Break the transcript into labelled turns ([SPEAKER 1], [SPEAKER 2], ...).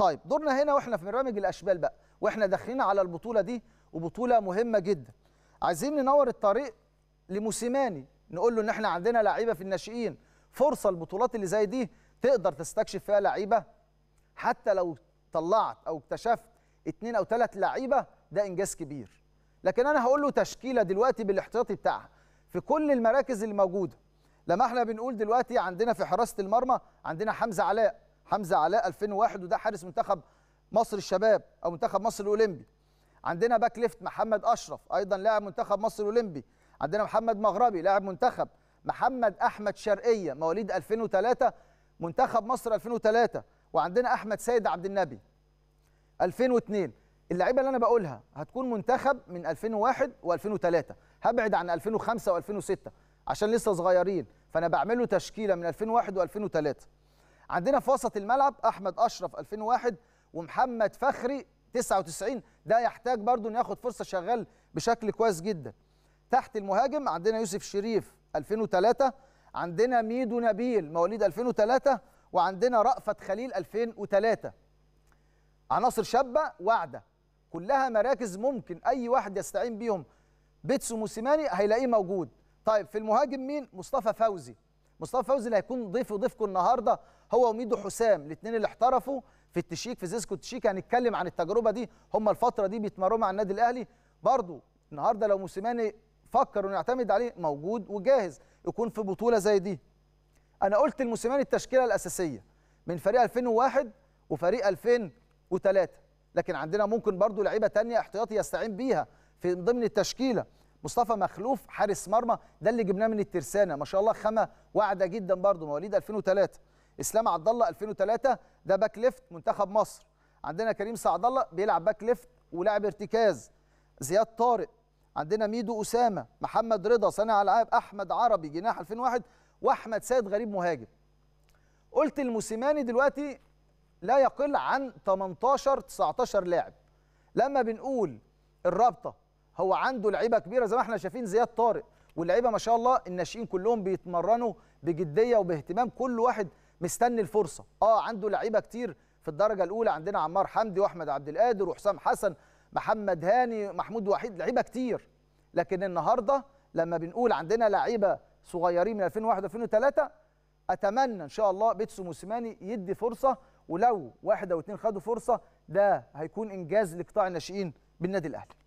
[SPEAKER 1] طيب دورنا هنا واحنا في برنامج الاشبال بقى واحنا داخلين على البطوله دي وبطوله مهمه جدا عايزين ننور الطريق لموسيماني نقول له ان احنا عندنا لعيبه في الناشئين فرصه البطولات اللي زي دي تقدر تستكشف فيها لعيبه حتى لو طلعت او اكتشفت اثنين او ثلاث لعيبه ده انجاز كبير لكن انا هقول له تشكيله دلوقتي بالاحتياطي بتاعها في كل المراكز اللي موجوده لما احنا بنقول دلوقتي عندنا في حراسه المرمى عندنا حمزه علاء حمزه علاء 2001 وده حارس منتخب مصر الشباب او منتخب مصر الاولمبي عندنا باك ليفت محمد اشرف ايضا لاعب منتخب مصر الاولمبي عندنا محمد مغربي لاعب منتخب محمد احمد شرقيه مواليد 2003 منتخب مصر 2003 وعندنا احمد سيد عبد النبي 2002 اللعيبه اللي انا بقولها هتكون منتخب من 2001 و2003 هبعد عن 2005 و2006 عشان لسه صغيرين فانا بعمل له تشكيله من 2001 و2003 عندنا في وسط الملعب احمد اشرف 2001 ومحمد فخري 99 ده يحتاج برضو انه ياخد فرصه شغال بشكل كويس جدا تحت المهاجم عندنا يوسف شريف 2003 عندنا ميدو نبيل مواليد 2003 وعندنا رأفت خليل 2003 عناصر شابه واعده كلها مراكز ممكن اي واحد يستعين بيهم بيتسو موسيماني هيلاقيه موجود طيب في المهاجم مين مصطفى فوزي مصطفى فوزي اللي هيكون ضيف وضيفكم النهارده هو وميدو حسام الاثنين اللي احترفوا في التشيك في زيسكو التشيك هنتكلم عن التجربه دي هم الفتره دي بيتمرنوا مع النادي الاهلي برضو النهارده لو موسيماني فكر انه يعتمد عليه موجود وجاهز يكون في بطوله زي دي انا قلت لموسيماني التشكيله الاساسيه من فريق 2001 وفريق 2003 لكن عندنا ممكن برضو لعيبه ثانيه احتياطي يستعين بيها في ضمن التشكيله مصطفى مخلوف حارس مرمى ده اللي جبناه من الترسانه ما شاء الله خامه واعده جدا برده مواليد 2003 اسلام عبد الله 2003 ده باك ليفت منتخب مصر عندنا كريم سعد الله بيلعب باك ليفت ولاعب ارتكاز زياد طارق عندنا ميدو اسامه محمد رضا صانع العاب احمد عربي جناح 2001 واحمد سيد غريب مهاجم قلت الموسيماني دلوقتي لا يقل عن 18 19 لاعب لما بنقول الرابطه هو عنده لعيبه كبيره زي ما احنا شايفين زياد طارق واللعيبه ما شاء الله الناشئين كلهم بيتمرنوا بجديه وباهتمام كل واحد مستني الفرصه اه عنده لعيبه كتير في الدرجه الاولى عندنا عمار حمدي واحمد عبد القادر وحسام حسن محمد هاني محمود وحيد لعيبه كتير لكن النهارده لما بنقول عندنا لعيبه صغيرين من 2001 و2003 اتمنى ان شاء الله بيتسو موسيماني يدي فرصه ولو واحد او اتنين خدوا فرصه ده هيكون انجاز لقطاع الناشئين بالنادي الاهلي